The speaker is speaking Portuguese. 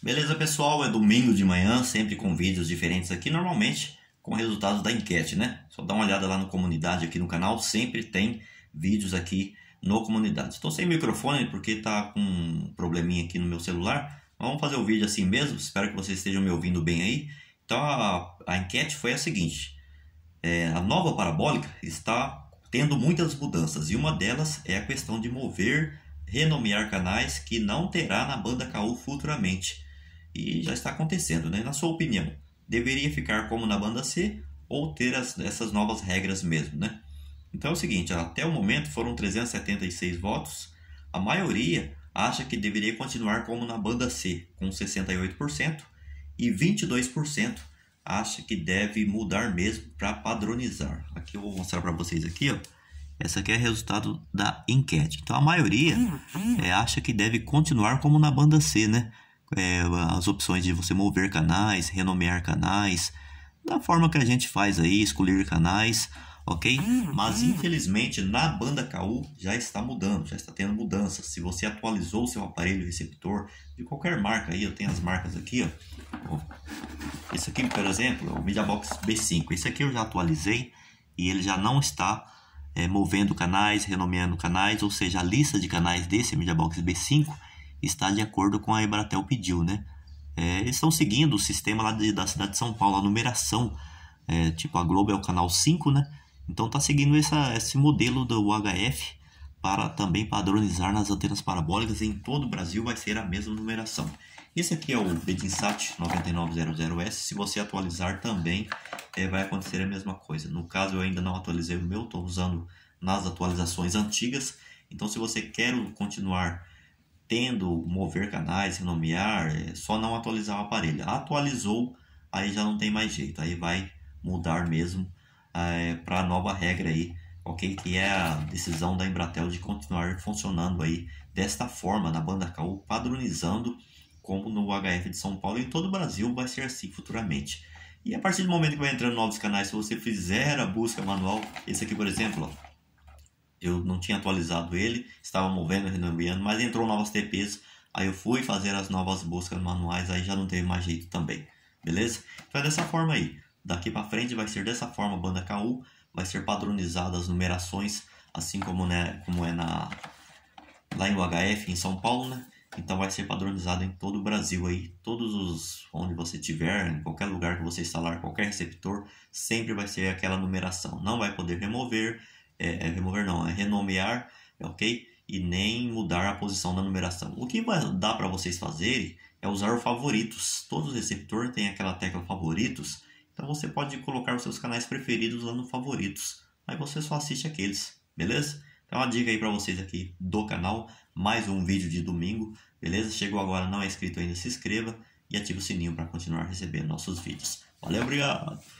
Beleza, pessoal? É domingo de manhã, sempre com vídeos diferentes aqui, normalmente com resultados da enquete, né? Só dá uma olhada lá no comunidade aqui no canal, sempre tem vídeos aqui no comunidade. Estou sem microfone porque tá com um probleminha aqui no meu celular, mas vamos fazer o vídeo assim mesmo, espero que vocês estejam me ouvindo bem aí. Então a, a enquete foi a seguinte, é, a nova parabólica está tendo muitas mudanças e uma delas é a questão de mover, renomear canais que não terá na banda KU futuramente e já está acontecendo, né? Na sua opinião, deveria ficar como na banda C ou ter as, essas novas regras mesmo, né? Então é o seguinte, até o momento foram 376 votos, a maioria acha que deveria continuar como na banda C, com 68%, e 22% acha que deve mudar mesmo para padronizar. Aqui eu vou mostrar para vocês aqui, ó. Essa aqui é resultado da enquete. Então a maioria uhum. é, acha que deve continuar como na banda C, né? é, as opções de você mover canais, renomear canais, da forma que a gente faz aí, escolher canais, ok? Hum, Mas hum. infelizmente na banda KU já está mudando, já está tendo mudanças. Se você atualizou o seu aparelho receptor de qualquer marca aí, eu tenho as marcas aqui, ó. Esse aqui, por exemplo, é o MediaBox B5. Esse aqui eu já atualizei e ele já não está é, movendo canais, renomeando canais, ou seja, a lista de canais desse MediaBox B5 está de acordo com a Embratel pediu, né? É, eles estão seguindo o sistema lá de, da cidade de São Paulo, a numeração. É, tipo, a Globo é o canal 5, né? Então está seguindo essa, esse modelo do UHF para também padronizar nas antenas parabólicas em todo o Brasil vai ser a mesma numeração. Esse aqui é o Bedinsat 9900S. Se você atualizar também, é, vai acontecer a mesma coisa. No caso, eu ainda não atualizei o meu, estou usando nas atualizações antigas. Então, se você quer continuar Tendo mover canais, renomear, é só não atualizar o aparelho. Atualizou, aí já não tem mais jeito, aí vai mudar mesmo é, para a nova regra aí, ok? Que é a decisão da Embratel de continuar funcionando aí desta forma na banda KU, padronizando como no HF de São Paulo e em todo o Brasil vai ser assim futuramente. E a partir do momento que vai entrando novos canais, se você fizer a busca manual, esse aqui, por exemplo, ó, eu não tinha atualizado ele, estava movendo, renomeando, mas entrou novas TPs, aí eu fui fazer as novas buscas manuais, aí já não teve mais jeito também, beleza? Então é dessa forma aí. Daqui para frente vai ser dessa forma a banda KU, vai ser padronizada as numerações, assim como, né, como é na lá em UHF, em São Paulo, né? Então vai ser padronizado em todo o Brasil aí, todos os onde você tiver, em qualquer lugar que você instalar qualquer receptor, sempre vai ser aquela numeração. Não vai poder remover, é, é remover não, é renomear, é ok? E nem mudar a posição da numeração. O que vai dar para vocês fazerem é usar o favoritos. Todo receptor tem aquela tecla favoritos, então você pode colocar os seus canais preferidos lá no favoritos. Aí você só assiste aqueles, beleza? Então, uma dica aí para vocês aqui do canal, mais um vídeo de domingo, beleza? Chegou agora, não é inscrito ainda, se inscreva e ative o sininho para continuar recebendo nossos vídeos. Valeu, obrigado!